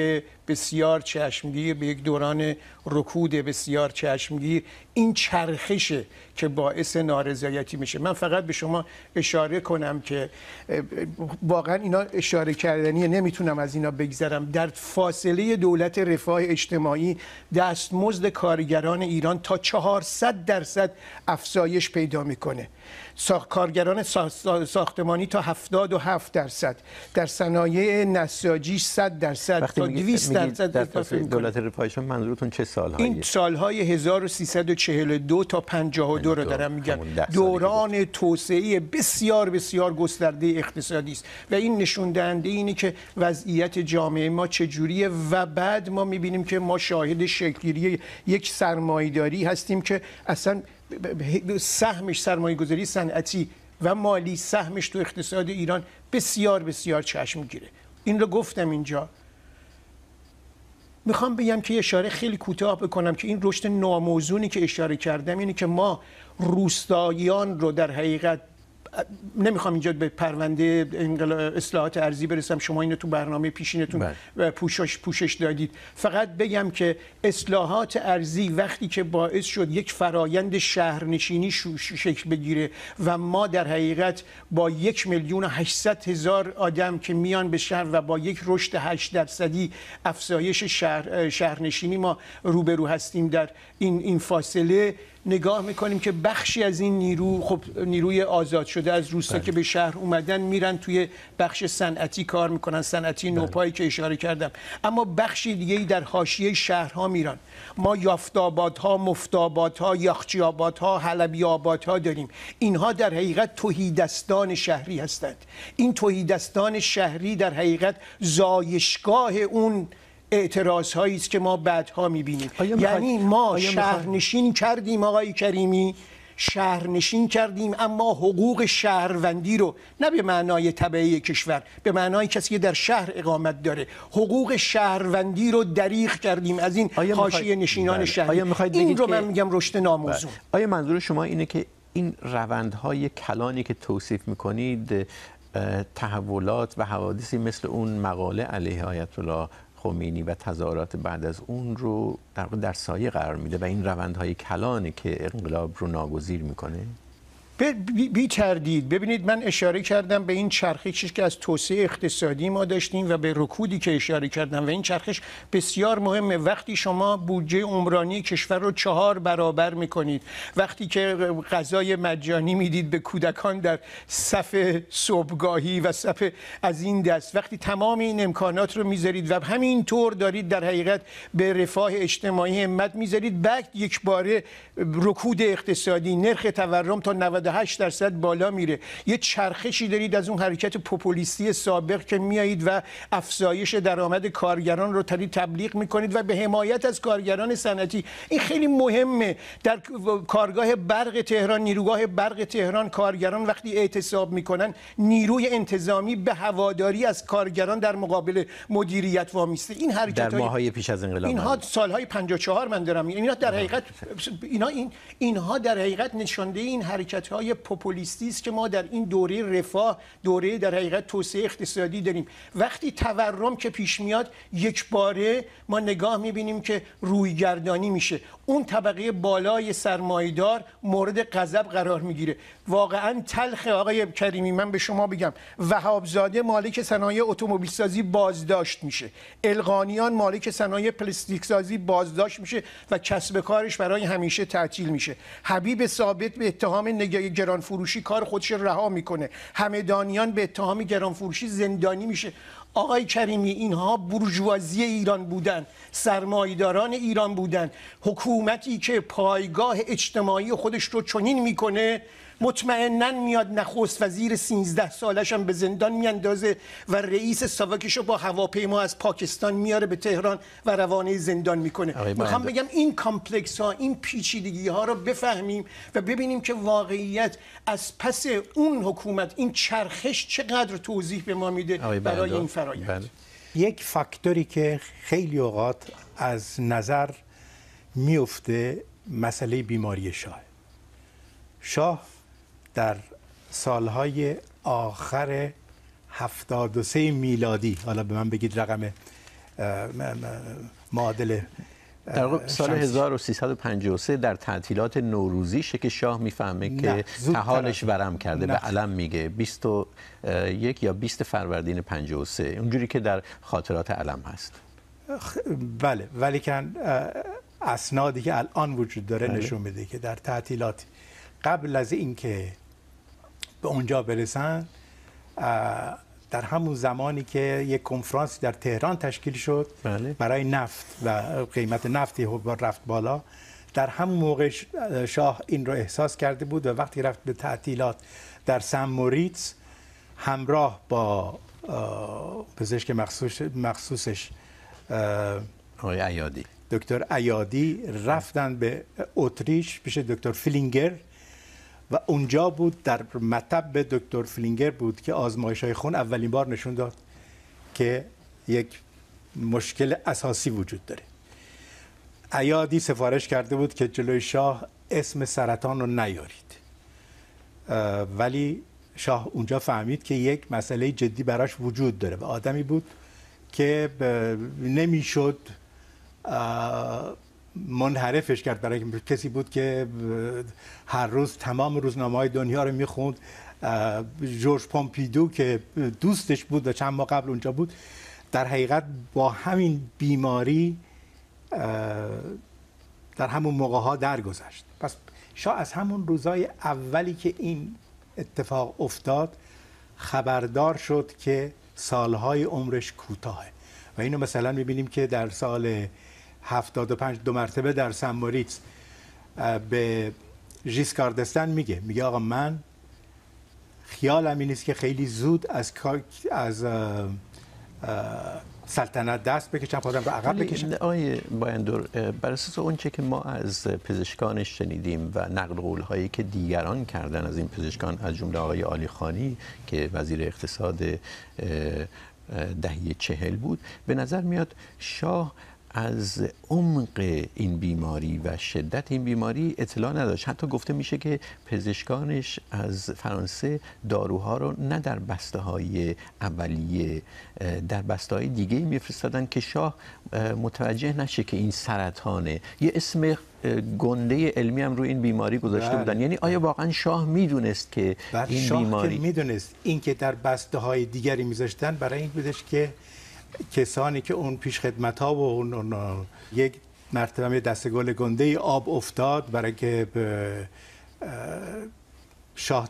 بسیار چشمگیر به یک دوران رکود بسیار چشمگیر این چرخشه که باعث نارضایتی میشه من فقط به شما اشاره کنم که واقعا اینا اشاره کردنیه نمیتونم از اینا بگذرم در فاصله دولت رفاه اجتماعی دستمزد کارگران ایران تا 400 درصد افزایش پیدا میکنه ساخت کارگران ساختمانی تا 77 درصد در صنایع نساجی 100 درصد تا 200 درصد دولت منظورتون چه سال؟ این سالهای 1342 تا 52 رو دارم میگم دوران توسعه بسیار بسیار گسترده اقتصادی است و این نشون دهنده اینه که وضعیت جامعه ما چجوریه و بعد ما میبینیم که ما شاهد شکلگیری یک سرمایه‌داری هستیم که اصلا سهمش سرمایه گذاری صنعتی و مالی سهمش تو اقتصاد ایران بسیار بسیار چشم گیره این رو گفتم اینجا میخوام بگم که اشاره خیلی کوتاه بکنم که این رشد ناموزونی که اشاره کردم اینه که ما روستاییان رو در حقیقت نمیخوام اینجا به پرونده اصلاحات ارزی برسم شما اینو تو برنامه پیشینتون بله. پوشش پوشش دادید فقط بگم که اصلاحات ارزی وقتی که باعث شد یک فرایند شهرنشینی شکل بگیره و ما در حقیقت با یک میلیون و هزار آدم که میان به شهر و با یک رشد 8 درصدی افزایش شهر شهرنشینی ما روبرو هستیم در این این فاصله نگاه میکنیم که بخشی از این نیرو خب نیروی آزاد شده از روستا بله. که به شهر اومدن میرن توی بخش صنعتی کار میکنن صنعتی بله. نوپایی که اشاره کردم اما بخشی دیگه در حاشیه شهرها میرن ما یافتآبادها مفتابادها یاخچیآبادها ها داریم اینها در حقیقت توهیدستان شهری هستند این توهیدستان شهری در حقیقت زایشگاه اون اعتراض هایی است که ما بعدها بینیم یعنی ما شهرنشین کردیم آقای کریمی شهرنشین کردیم اما حقوق شهروندی رو نه به معنای طبعی کشور به معنای کسی که در شهر اقامت داره حقوق شهروندی رو دریغ کردیم از این حاشیه نشینان بله. شهری این رو من میگم رشد بله. ناموزون آیا منظور شما اینه که این روندهای کلانی که توصیف میکنید تحولات و حوادثی مثل اون مقاله علیه آیت الله خمینی و تظاهرات بعد از اون رو در در سایه قرار میده و این روندهای کلانه که انقلاب رو ناگزیر میکنه بی تردید ببینید من اشاره کردم به این چرخشی که از توسعه اقتصادی ما داشتیم و به رکودی که اشاره کردم و این چرخش بسیار مهمه وقتی شما بودجه عمرانی کشور رو چهار برابر میکنید وقتی که غذای مجانی میدید به کودکان در صف صبحگاهی و صف از این دست وقتی تمام این امکانات رو میذارید و همین طور دارید در حقیقت به رفاه اجتماعی همت میذارید بعد یک باره رکود اقتصادی نرخ تورم تا 90 98 درصد بالا میره یه چرخشی دارید از اون حرکت پوپولیستی سابق که میایید و افزایش درآمد کارگران رو تری تبلیغ میکنید و به حمایت از کارگران صنعتی این خیلی مهمه در کارگاه برق تهران نیروگاه برق تهران کارگران وقتی اعتصاب میکنن نیروی انتظامی به هواداری از کارگران در مقابل مدیریت وامیسته این حرکت در پیش از اینها سالهای 54 من دارم اینا در حقیقت این *laughs* اینها در حقیقت نشانده این حرکت ها های پوپولیستی است که ما در این دوره رفاه دوره در حقیقت توسعه اقتصادی داریم وقتی تورم که پیش میاد یک باره ما نگاه میبینیم که رویگردانی میشه اون طبقه بالای سرمایدار مورد غضب قرار میگیره واقعا تلخ آقای کریمی من به شما بگم وهابزاده مالک صنایع اتومبیل سازی بازداشت میشه القانیان مالک صنایع پلاستیک سازی بازداشت میشه و کسب کارش برای همیشه تعطیل میشه حبیب ثابت به اتهام نگ... فروشی کار خودش رها میکنه همدانیان به اتهام گرانفروشی زندانی میشه آقای کریمی اینها برجوازی ایران بودن سرمایداران ایران بودن حکومتی که پایگاه اجتماعی خودش رو چنین میکنه مطمئنا میاد نخست وزیر 13 سالش هم به زندان میاندازه و رئیس ساواکش رو با هواپیما از پاکستان میاره به تهران و روانه زندان میکنه میخوام بگم این کامپلکس ها این پیچیدگی ها رو بفهمیم و ببینیم که واقعیت از پس اون حکومت این چرخش چقدر توضیح به ما میده برای این فرایند یک فاکتوری که خیلی اوقات از نظر میفته مسئله بیماری شاه شاه در سالهای آخر سه میلادی حالا به من بگید رقم معادل در سال 1353 در تعطیلات نوروزی که شاه میفهمه که تحالش ورم کرده به علم میگه 21 یا 20 فروردین 53 اونجوری که در خاطرات علم هست خ... بله ولی که اسنادی که الان وجود داره بله. نشون میده که در تعطیلات قبل از اینکه به اونجا برسن در همون زمانی که یک کنفرانس در تهران تشکیل شد بله. برای نفت و قیمت نفتی رفت بالا در همون موقع شاه این رو احساس کرده بود و وقتی رفت به تعطیلات در سن موریتس همراه با پزشک مخصوص مخصوصش آقای ایادی دکتر ایادی رفتن به اتریش پیش دکتر فیلینگر و اونجا بود در مطب دکتر فلینگر بود که آزمایش های خون اولین بار نشون داد که یک مشکل اساسی وجود داره ایادی سفارش کرده بود که جلوی شاه اسم سرطان رو نیارید ولی شاه اونجا فهمید که یک مسئله جدی براش وجود داره و آدمی بود که نمیشد منحرفش کرد برای کسی بود که هر روز تمام روزنامه های دنیا رو میخوند جورج پومپیدو که دوستش بود و چند ماه قبل اونجا بود در حقیقت با همین بیماری در همون موقع ها درگذشت پس شاه از همون روزای اولی که این اتفاق افتاد خبردار شد که سالهای عمرش کوتاهه و اینو مثلا میبینیم که در سال 75 دو مرتبه در سن موریتس به ژیسکاردستان میگه میگه آقا من خیالم این نیست که خیلی زود از از سلطنت دست بکشم خودم به عقب بکشم آقای بایندور بر اساس اونچه که ما از پزشکان شنیدیم و نقل قول هایی که دیگران کردن از این پزشکان از جمله آقای علی خانی که وزیر اقتصاد دهی چهل بود به نظر میاد شاه از عمق این بیماری و شدت این بیماری اطلاع نداشت حتی گفته میشه که پزشکانش از فرانسه داروها رو نه در بسته های اولیه در بسته های دیگه میفرستادن که شاه متوجه نشه که این سرطانه یه اسم گنده علمی هم روی این بیماری گذاشته بله. بودن یعنی آیا بله. واقعا شاه میدونست که بله، این شاه که میدونست این که در بسته های دیگری میذاشتن برای این بودش که کسانی که اون پیش خدمت ها و اون, یک مرتبه هم گل گنده ای آب افتاد برای که شاه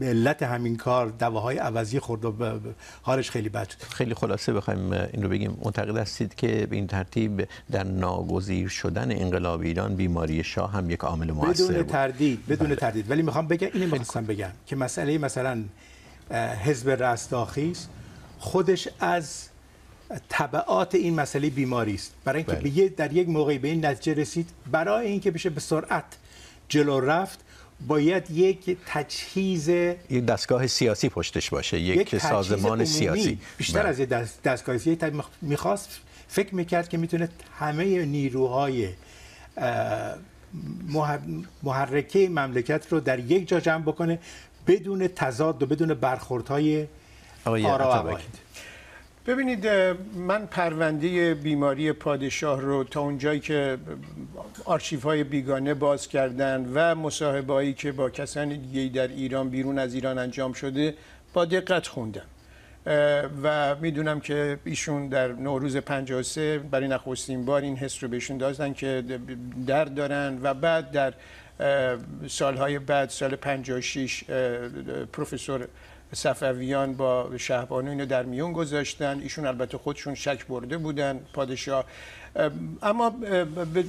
به علت همین کار دواهای عوضی خورد و حالش خیلی بد شد خیلی خلاصه بخوایم این رو بگیم منتقد هستید که به این ترتیب در ناگزیر شدن انقلاب ایران بیماری شاه هم یک عامل موثر بود بدون تردید بدون بله. تردید ولی میخوام بگم اینو میخواستم بگم که مسئله مثلا حزب رستاخیز خودش از طبعات این مسئله بیماری است برای اینکه بله. در یک موقعی به این نتیجه رسید برای اینکه بشه به سرعت جلو رفت باید یک تجهیز یک دستگاه سیاسی پشتش باشه یک, سازمان سیاسی بیشتر بله. از یک دست... دستگاه سیاسی میخواست فکر میکرد که میتونه همه نیروهای محرکه مملکت رو در یک جا جمع بکنه بدون تضاد و بدون برخوردهای آرا ببینید من پرونده بیماری پادشاه رو تا اونجایی که آرشیف های بیگانه باز کردن و مصاحبه که با کسانی دیگه در ایران بیرون از ایران انجام شده با دقت خوندم و میدونم که ایشون در نوروز 53 برای نخستین بار این حس رو بهشون دادن که درد دارن و بعد در سالهای بعد سال 56 پروفسور صفویان با شهبانو اینو در میون گذاشتن ایشون البته خودشون شک برده بودن پادشاه اما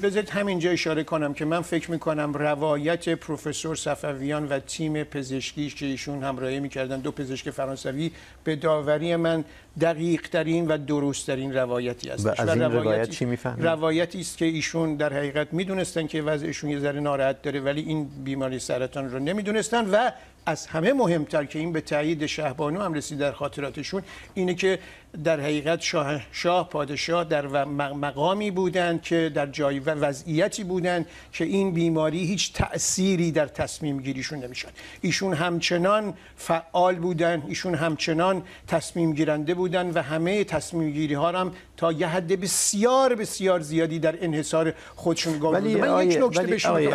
بذارید همینجا اشاره کنم که من فکر میکنم روایت پروفسور صفویان و تیم پزشکیش که ایشون همراهی میکردن دو پزشک فرانسوی به داوری من دقیق ترین و درست ترین روایتی است و از این روایت, روایت چی میفهمید؟ روایتی است که ایشون در حقیقت میدونستن که وضعشون یه ذره ناراحت داره ولی این بیماری سرطان رو نمیدونستن و از همه مهمتر که این به تایید شهبانو هم رسید در خاطراتشون اینه که در حقیقت شاه, شاه پادشاه در مقامی بودند که در جای و وضعیتی بودند که این بیماری هیچ تأثیری در تصمیم گیریشون نمیشد ایشون همچنان فعال بودن ایشون همچنان تصمیم گیرنده بودن و همه تصمیم گیری ها هم تا یه حد بسیار بسیار زیادی در انحصار خودشون گاو من یک نکته به شما یه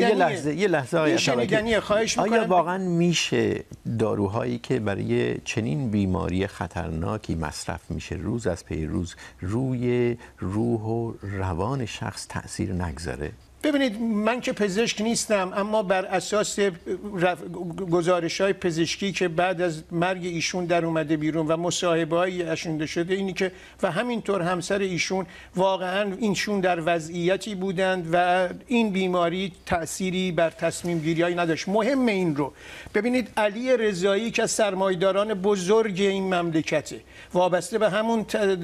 لحظه یه لحظه آیه خواهش میکنم واقعا میشه داروهایی که برای چنین بیماری خطرناکی مصرف میشه روز از پی روز روی روح و روان شخص تاثیر نگذاره ببینید من که پزشک نیستم اما بر اساس رف... گزارش های پزشکی که بعد از مرگ ایشون در اومده بیرون و مصاحبه های اشونده شده اینی که و همینطور همسر ایشون واقعا اینشون در وضعیتی بودند و این بیماری تأثیری بر تصمیم گیری نداشت مهم این رو ببینید علی رضایی که سرمایداران بزرگ این مملکته وابسته به همون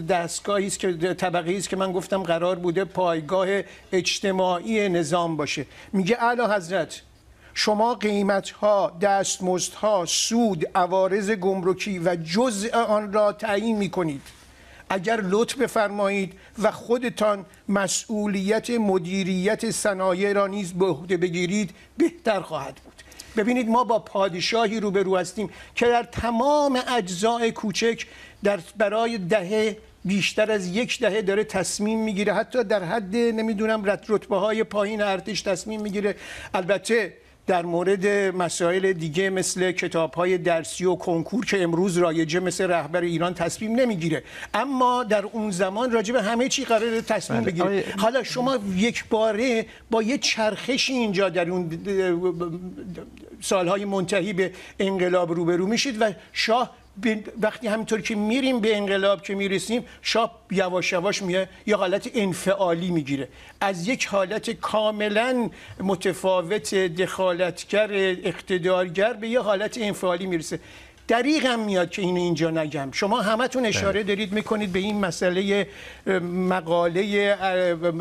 دستگاهی است که طبقه است که من گفتم قرار بوده پایگاه اجتماعی نظام باشه میگه اعلی حضرت شما قیمت ها دستمزد ها سود عوارض گمرکی و جزء آن را تعیین می کنید اگر لطف بفرمایید و خودتان مسئولیت مدیریت صنایع را نیز به عهده بگیرید بهتر خواهد بود ببینید ما با پادشاهی روبرو هستیم که در تمام اجزای کوچک در برای دهه بیشتر از یک دهه داره تصمیم میگیره حتی در حد نمیدونم رت رتبه های پایین ارتش تصمیم میگیره البته در مورد مسائل دیگه مثل کتاب های درسی و کنکور که امروز رایجه مثل رهبر ایران تصمیم نمیگیره اما در اون زمان راجب همه چی قرار تصمیم بله. بگیره حالا شما یک باره با یه چرخشی اینجا در اون سالهای منتهی به انقلاب روبرو میشید و شاه وقتی همینطور که میریم به انقلاب که میرسیم شاپ یواش یواش میه یه حالت انفعالی میگیره از یک حالت کاملا متفاوت دخالتگر اقتدارگر به یه حالت انفعالی میرسه دریغم میاد که اینو اینجا نگم شما همتون بله. اشاره دارید میکنید به این مسئله مقاله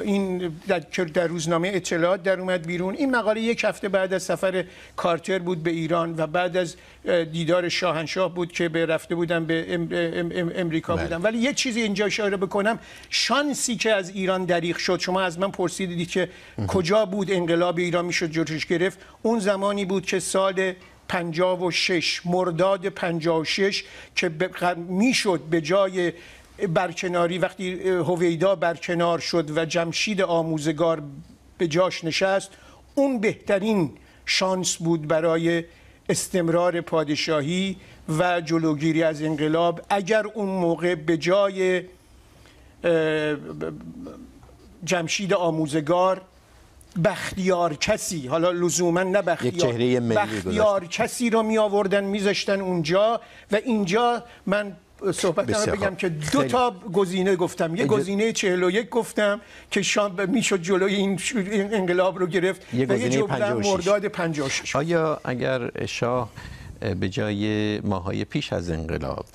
این در روزنامه اطلاعات در اومد بیرون این مقاله یک هفته بعد از سفر کارتر بود به ایران و بعد از دیدار شاهنشاه بود که به رفته بودم به امریکا بله. بودم ولی یه چیزی اینجا اشاره بکنم شانسی که از ایران دریغ شد شما از من پرسیدید که کجا بود انقلاب ایران میشد جلوش گرفت اون زمانی بود که سال 56 مرداد 56 که میشد به جای برکناری وقتی هویدا برکنار شد و جمشید آموزگار به جاش نشست اون بهترین شانس بود برای استمرار پادشاهی و جلوگیری از انقلاب اگر اون موقع به جای جمشید آموزگار بختیار کسی حالا لزوما نه بختیار یک بختیار کسی رو می آوردن میذاشتن اونجا و اینجا من صحبت بگم که دو تا گزینه گفتم یه گزینه 41 گفتم که شام میشد جلوی این انقلاب رو گرفت یه و یه جمله مرداد 56 آیا اگر شاه به جای ماهای پیش از انقلاب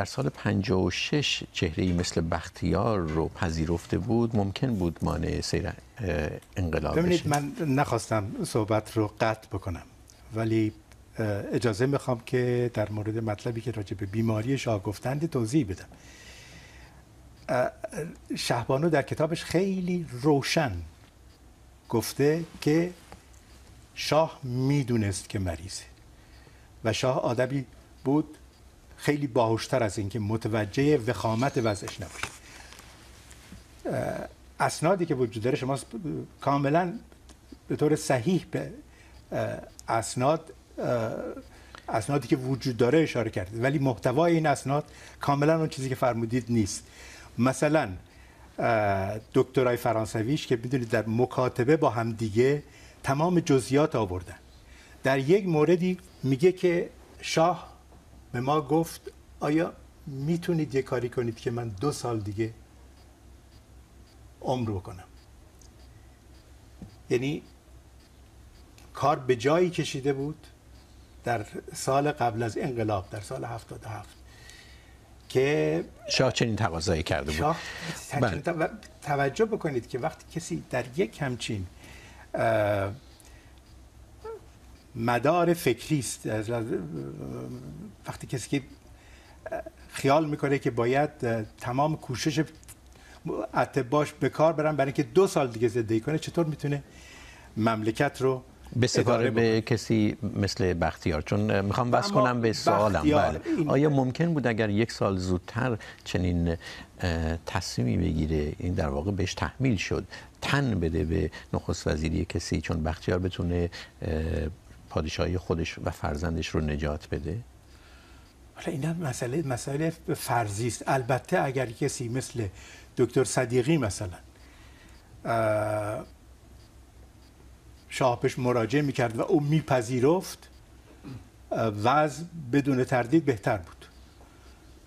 در سال 56 چهره ای مثل بختیار رو پذیرفته بود ممکن بود مانع سیر انقلاب من نخواستم صحبت رو قطع بکنم ولی اجازه میخوام که در مورد مطلبی که راجع به بیماری شاه گفتند توضیح بدم شهبانو در کتابش خیلی روشن گفته که شاه میدونست که مریضه و شاه آدبی بود خیلی باهوشتر از اینکه متوجه وخامت وضعش نباشه اسنادی که وجود داره شما کاملا به طور صحیح به اسناد اسنادی که وجود داره اشاره کردید ولی محتوای این اسناد کاملا اون چیزی که فرمودید نیست مثلا دکترای فرانسویش که میدونید در مکاتبه با هم دیگه تمام جزئیات آوردن در یک موردی میگه که شاه به ما گفت آیا میتونید یه کاری کنید که من دو سال دیگه عمر بکنم یعنی کار به جایی کشیده بود در سال قبل از انقلاب در سال 77 که شاه چنین تقاضایی کرده بود بله. توجه بکنید که وقتی کسی در یک همچین مدار فکری است وقتی کسی که خیال میکنه که باید تمام کوشش اتباش به کار برن برای اینکه دو سال دیگه زندگی کنه چطور میتونه مملکت رو به سفاره به کسی مثل بختیار چون میخوام بس کنم به سوالم بله. آیا ممکن بود اگر یک سال زودتر چنین تصمیمی بگیره این در واقع بهش تحمیل شد تن بده به نخست وزیری کسی چون بختیار بتونه پادشاهی خودش و فرزندش رو نجات بده حالا این هم مسئله مسئله فرضی است البته اگر کسی مثل دکتر صدیقی مثلا شاپش مراجعه میکرد و او میپذیرفت وضع بدون تردید بهتر بود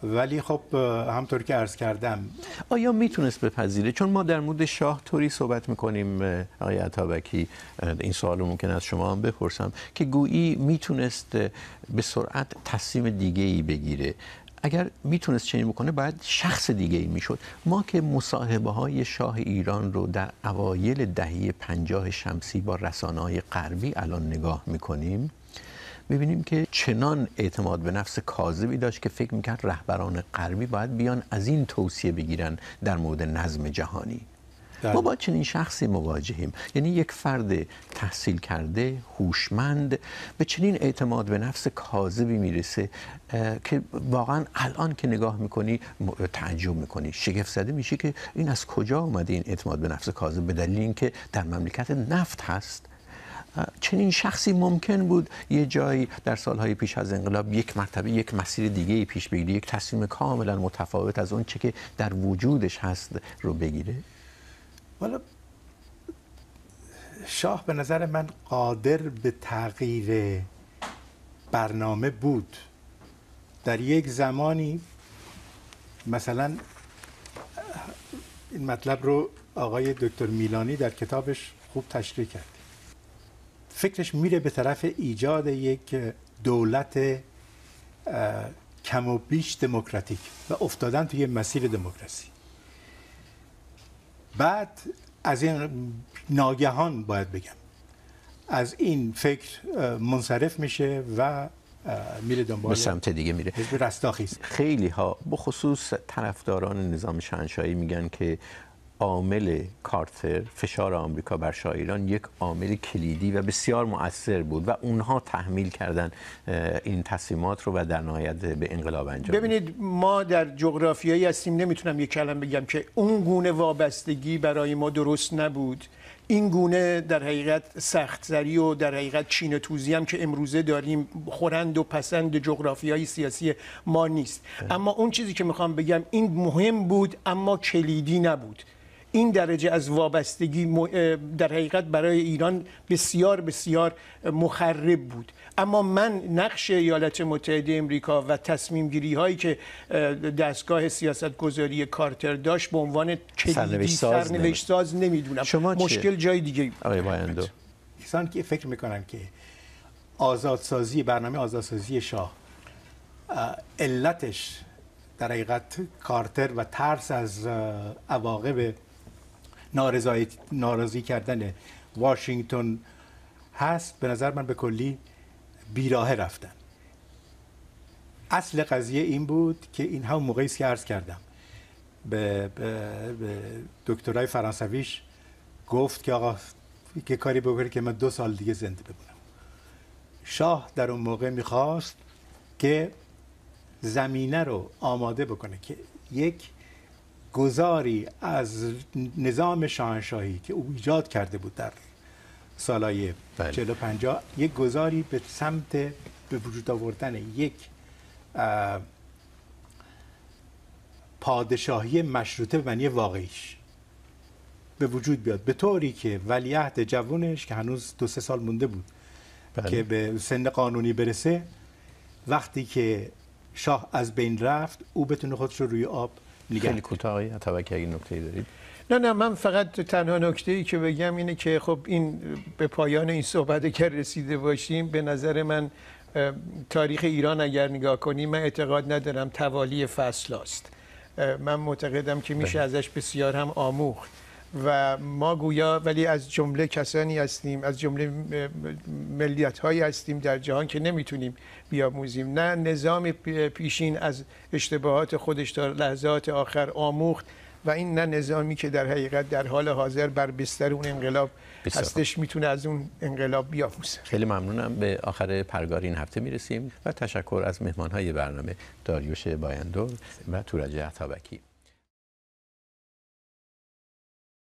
ولی خب همطور که عرض کردم آیا میتونست بپذیره چون ما در مورد شاه طوری صحبت میکنیم آقای عطابکی این سوال ممکن است شما هم بپرسم که گویی میتونست به سرعت تصمیم دیگه ای بگیره اگر میتونست چنین بکنه باید شخص دیگه ای میشد ما که مصاحبه های شاه ایران رو در اوایل دهه پنجاه شمسی با رسانه های غربی الان نگاه میکنیم میبینیم که چنان اعتماد به نفس کاذبی داشت که فکر میکرد رهبران غربی باید بیان از این توصیه بگیرن در مورد نظم جهانی ما با چنین شخصی مواجهیم یعنی یک فرد تحصیل کرده هوشمند به چنین اعتماد به نفس کاذبی میرسه که واقعا الان که نگاه میکنی تعجب میکنی شگفت زده میشه که این از کجا آمده این اعتماد به نفس کاذب به دلیل اینکه در مملکت نفت هست چنین شخصی ممکن بود یه جایی در سالهای پیش از انقلاب یک مرتبه یک مسیر دیگه ای پیش بگیره یک تصمیم کاملا متفاوت از اون چه که در وجودش هست رو بگیره حالا شاه به نظر من قادر به تغییر برنامه بود در یک زمانی مثلا این مطلب رو آقای دکتر میلانی در کتابش خوب تشریح کرد فکرش میره به طرف ایجاد یک دولت کم و بیش دموکراتیک و افتادن توی مسیر دموکراسی بعد از این ناگهان باید بگم از این فکر منصرف میشه و میره دنبال به سمت دیگه میره رستاخیز خیلی ها بخصوص طرفداران نظام شنشایی میگن که عامل کارتر فشار آمریکا بر ایران یک عامل کلیدی و بسیار مؤثر بود و اونها تحمیل کردن این تصمیمات رو و در نهایت به انقلاب انجام ببینید ما در جغرافیایی هستیم نمیتونم یک کلم بگم که اون گونه وابستگی برای ما درست نبود این گونه در حقیقت سختزری و در حقیقت چین توزی هم که امروزه داریم خورند و پسند جغرافیایی سیاسی ما نیست اما اون چیزی که میخوام بگم این مهم بود اما کلیدی نبود این درجه از وابستگی در حقیقت برای ایران بسیار بسیار مخرب بود اما من نقش ایالات متحده امریکا و تصمیم گیری هایی که دستگاه سیاست گذاری کارتر داشت به عنوان کلیدی سرنوشت ساز نمیدونم شما مشکل جای دیگه آقای ایسان که فکر میکنم که آزادسازی برنامه آزادسازی شاه علتش در حقیقت کارتر و ترس از عواقب ناراضی کردن واشنگتن هست به نظر من به کلی بیراهه رفتن اصل قضیه این بود که این هم موقعی که عرض کردم به, به،, دکترای فرانسویش گفت که آقا که کاری بکنه که من دو سال دیگه زنده بمونم شاه در اون موقع میخواست که زمینه رو آماده بکنه که یک گذاری از نظام شاهنشاهی که او ایجاد کرده بود در سالهای بله. یک گذاری به سمت به وجود آوردن یک پادشاهی مشروطه به معنی واقعیش به وجود بیاد به طوری که ولیعهد جوونش که هنوز دو سه سال مونده بود بله. که به سن قانونی برسه وقتی که شاه از بین رفت او بتونه خودش رو روی آب خیلی کوتاهی آقای اگه دارید نه نه من فقط تنها نکته ای که بگم اینه که خب این به پایان این صحبت که رسیده باشیم به نظر من تاریخ ایران اگر نگاه کنیم من اعتقاد ندارم توالی فصل است من معتقدم که میشه بله. ازش بسیار هم آموخت و ما گویا ولی از جمله کسانی هستیم از جمله ملیت هایی هستیم در جهان که نمیتونیم بیاموزیم نه نظام پیشین از اشتباهات خودش تا لحظات آخر آموخت و این نه نظامی که در حقیقت در حال حاضر بر بستر اون انقلاب هستش میتونه از اون انقلاب بیاموزه خیلی ممنونم به آخر پرگار این هفته میرسیم و تشکر از مهمان های برنامه داریوش بایندور و تورج عطابکی